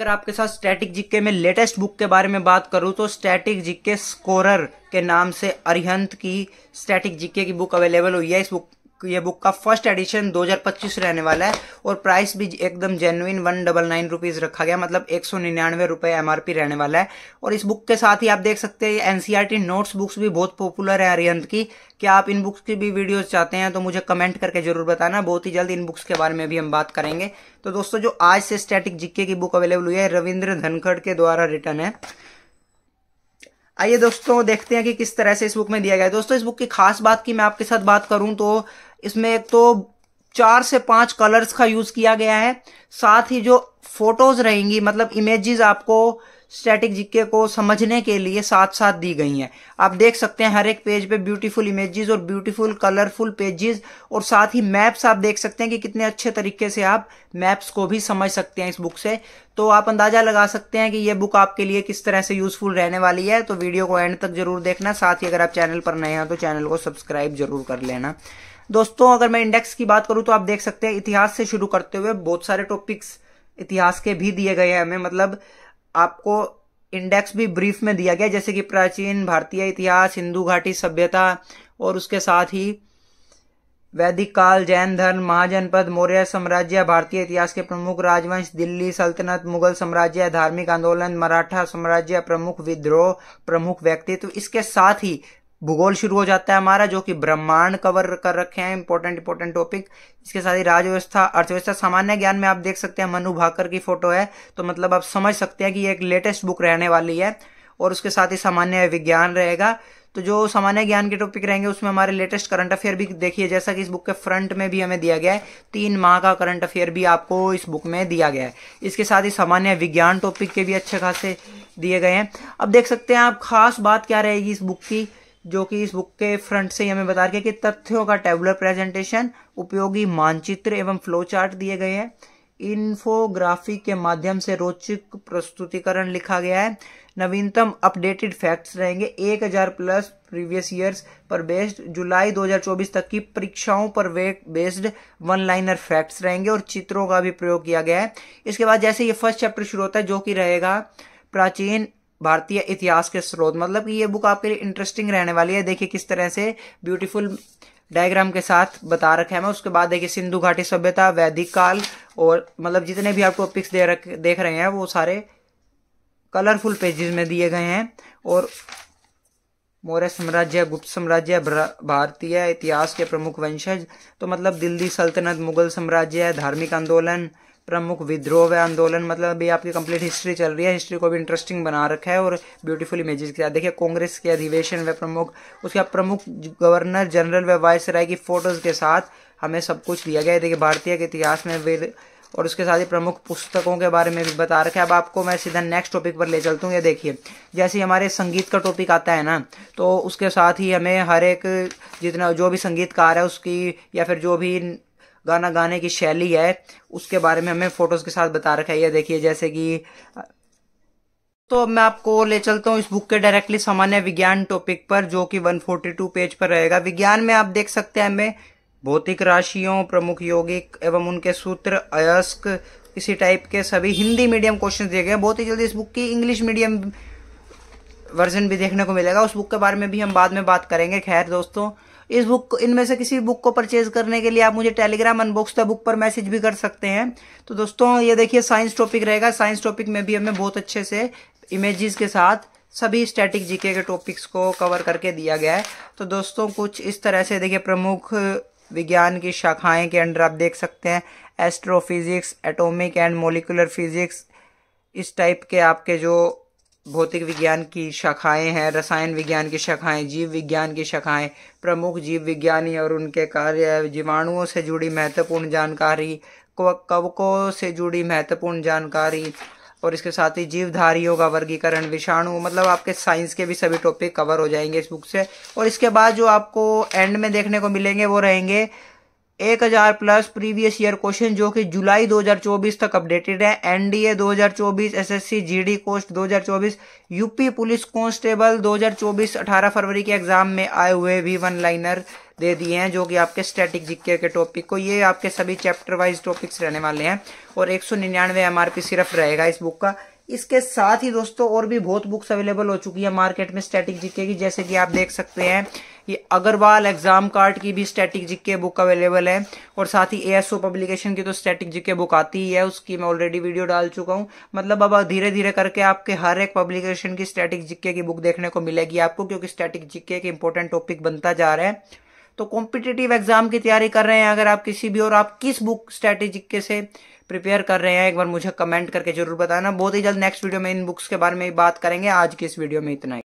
अगर आपके साथ स्टैटिक जिक्के में लेटेस्ट बुक के बारे में बात करूं तो स्टैटिक जिक्के स्कोरर के नाम से अरिहंत की स्टैटिक जिक्के की बुक अवेलेबल हुई है इस बुक ये बुक का फर्स्ट एडिशन 2025 रहने वाला है और प्राइस भी एकदम genuine one double nine rupees रखा गया मतलब एक सौ निन्यानवे रुपए एम रहने वाला है और इस बुक के साथ ही आप देख सकते हैं एनसीईआरटी नोट्स बुक्स भी बहुत पॉपुलर है अरियंत की क्या आप इन बुक्स की भी वीडियोस चाहते हैं तो मुझे कमेंट करके जरूर बताना बहुत ही जल्द इन बुक्स के बारे में भी हम बात करेंगे तो दोस्तों जो आज से स्टैटिक जिक्के की बुक अवेलेबल हुई है रविंद्र धनखड़ के द्वारा रिटर्न है आइए दोस्तों देखते हैं कि किस तरह से इस बुक में दिया गया है दोस्तों इस बुक की खास बात की मैं आपके साथ बात करूं तो इसमें एक तो चार से पांच कलर्स का यूज किया गया है साथ ही जो फोटोज रहेंगी मतलब इमेजेस आपको स्टैटिक जीके को समझने के लिए साथ साथ दी गई हैं आप देख सकते हैं हर एक पेज पे ब्यूटीफुल इमेजेस और ब्यूटीफुल कलरफुल पेजेस और साथ ही मैप्स आप देख सकते हैं कि कितने अच्छे तरीके से आप मैप्स को भी समझ सकते हैं इस बुक से तो आप अंदाजा लगा सकते हैं कि ये बुक आपके लिए किस तरह से यूजफुल रहने वाली है तो वीडियो को एंड तक जरूर देखना साथ ही अगर आप चैनल पर नए हैं तो चैनल को सब्सक्राइब जरूर कर लेना दोस्तों अगर मैं इंडेक्स की बात करूं तो आप देख सकते हैं इतिहास से शुरू करते हुए बहुत सारे टॉपिक्स इतिहास के भी दिए गए हैं हमें मतलब आपको इंडेक्स भी ब्रीफ में दिया गया जैसे कि प्राचीन भारतीय इतिहास हिंदू घाटी सभ्यता और उसके साथ ही वैदिक काल जैन धर्म महाजनपद मौर्य साम्राज्य भारतीय इतिहास के प्रमुख राजवंश दिल्ली सल्तनत मुगल साम्राज्य धार्मिक आंदोलन मराठा साम्राज्य प्रमुख विद्रोह प्रमुख व्यक्तित्व इसके साथ ही भूगोल शुरू हो जाता है हमारा जो कि ब्रह्मांड कवर कर रखे हैं इंपॉर्टेंट इंपॉर्टेंट टॉपिक इसके साथ ही राजव्यवस्था अर्थव्यवस्था सामान्य ज्ञान में आप देख सकते हैं मनु भाकर की फोटो है तो मतलब आप समझ सकते हैं कि ये एक लेटेस्ट बुक रहने वाली है और उसके साथ ही सामान्य विज्ञान रहेगा तो जो सामान्य ज्ञान के टॉपिक रहेंगे उसमें हमारे लेटेस्ट करंट अफेयर भी देखिए जैसा कि इस बुक के फ्रंट में भी हमें दिया गया है तीन माह का करंट अफेयर भी आपको इस बुक में दिया गया है इसके साथ ही सामान्य विज्ञान टॉपिक के भी अच्छे खासे दिए गए हैं अब देख सकते हैं आप खास बात क्या रहेगी इस बुक की जो कि इस बुक के फ्रंट से ही हमें बता रही है कि तथ्यों का टेबुलर प्रेजेंटेशन उपयोगी मानचित्र एवं फ्लो चार्ट दिए गए हैं इन्फोग्राफी के माध्यम से रोचक प्रस्तुतिकरण लिखा गया है नवीनतम अपडेटेड फैक्ट्स रहेंगे 1000 प्लस प्रीवियस ईयर्स पर बेस्ड जुलाई 2024 तक की परीक्षाओं पर बेस्ड वन लाइनर फैक्ट्स रहेंगे और चित्रों का भी प्रयोग किया गया है इसके बाद जैसे ये फर्स्ट चैप्टर शुरू होता है जो कि रहेगा प्राचीन भारतीय इतिहास के स्रोत मतलब कि ये बुक आपके लिए इंटरेस्टिंग रहने वाली है देखिए किस तरह से ब्यूटीफुल डायग्राम के साथ बता रखे हैं मैं उसके बाद देखिए सिंधु घाटी सभ्यता वैदिक काल और मतलब जितने भी आप टॉपिक्स दे रख देख रहे हैं वो सारे कलरफुल पेजेस में दिए गए हैं और मौर्य साम्राज्य गुप्त साम्राज्य भारतीय इतिहास के प्रमुख वंशज तो मतलब दिल्ली सल्तनत मुगल साम्राज्य धार्मिक आंदोलन प्रमुख विद्रोह व आंदोलन मतलब अभी आपकी कंप्लीट हिस्ट्री चल रही है हिस्ट्री को भी इंटरेस्टिंग बना रखा है और ब्यूटीफुल इमेजेस के साथ देखिए कांग्रेस के अधिवेशन व प्रमुख उसके बाद प्रमुख गवर्नर जनरल व वाइस राय की फोटोज़ के साथ हमें सब कुछ दिया गया है देखिए भारतीय के इतिहास में वीर और उसके साथ ही प्रमुख पुस्तकों के बारे में भी बता रखा है अब आपको मैं सीधा नेक्स्ट टॉपिक पर ले चलता हूँ ये देखिए जैसे ही हमारे संगीत का टॉपिक आता है ना तो उसके साथ ही हमें हर एक जितना जो भी संगीतकार है उसकी या फिर जो भी गाना गाने की शैली है उसके बारे में हमें फ़ोटोज़ के साथ बता रखा है ये देखिए जैसे कि तो अब मैं आपको ले चलता हूँ इस बुक के डायरेक्टली सामान्य विज्ञान टॉपिक पर जो कि 142 पेज पर रहेगा विज्ञान में आप देख सकते हैं हमें भौतिक राशियों प्रमुख यौगिक एवं उनके सूत्र अयस्क इसी टाइप के सभी हिंदी मीडियम क्वेश्चन दिए गए बहुत ही जल्दी इस बुक की इंग्लिश मीडियम वर्जन भी देखने को मिलेगा उस बुक के बारे में भी हम बाद में बात करेंगे खैर दोस्तों इस बुक इनमें से किसी बुक को परचेज करने के लिए आप मुझे टेलीग्राम अनबॉक्स द बुक पर मैसेज भी कर सकते हैं तो दोस्तों ये देखिए साइंस टॉपिक रहेगा साइंस टॉपिक में भी हमें बहुत अच्छे से इमेजेस के साथ सभी स्टैटिक जीके के टॉपिक्स को कवर करके दिया गया है तो दोस्तों कुछ इस तरह से देखिए प्रमुख विज्ञान की शाखाएं के अंडर आप देख सकते हैं astrophysics atomic and molecular physics इस टाइप के आपके जो भौतिक विज्ञान की शाखाएं हैं रसायन विज्ञान की शाखाएं जीव विज्ञान की शाखाएं प्रमुख जीव विज्ञानी और उनके कार्य जीवाणुओं से जुड़ी महत्वपूर्ण जानकारी कवकों से जुड़ी महत्वपूर्ण जानकारी और इसके साथ ही जीवधारियों का वर्गीकरण विषाणु मतलब आपके साइंस के भी सभी टॉपिक कवर हो जाएंगे इस बुक से और इसके बाद जो आपको एंड में देखने को मिलेंगे वो रहेंगे एक हजार प्लस प्रीवियस ईयर क्वेश्चन जो कि जुलाई 2024 तक अपडेटेड है एनडीए 2024 एसएससी जीडी कोस्ट 2024 यूपी पुलिस कांस्टेबल 2024 18 फरवरी के एग्जाम में आए हुए भी वन लाइनर दे दिए हैं जो कि आपके स्टैटिक जिक्के के टॉपिक को ये आपके सभी चैप्टर वाइज टॉपिक्स रहने वाले हैं और एक सौ निन्यानवे एमआरपी सिर्फ रहेगा इस बुक का इसके साथ ही दोस्तों और भी बहुत बुक्स अवेलेबल हो चुकी है मार्केट में स्टैटिक जीके की जैसे कि आप देख सकते हैं ये अग्रवाल एग्जाम कार्ड की भी स्टैटिक जिक्के बुक अवेलेबल है और साथ ही एएसओ पब्लिकेशन की तो स्टैटिक जिक्के बुक आती ही है उसकी मैं ऑलरेडी वीडियो डाल चुका हूँ मतलब अब धीरे धीरे करके आपके हर एक पब्लिकेशन की स्टैटिक जिक्के की बुक देखने को मिलेगी आपको क्योंकि स्टैटिक जिक्के एक इंपॉर्टेंट टॉपिक बनता जा रहा है तो कॉम्पिटेटिव एग्जाम की तैयारी कर रहे हैं अगर आप किसी भी और आप किस बुक स्ट्रेटेजिक के से प्रिपेयर कर रहे हैं एक बार मुझे कमेंट करके जरूर बताना बहुत ही जल्द नेक्स्ट वीडियो में इन बुक्स के बारे में बात करेंगे आज की इस वीडियो में इतना ही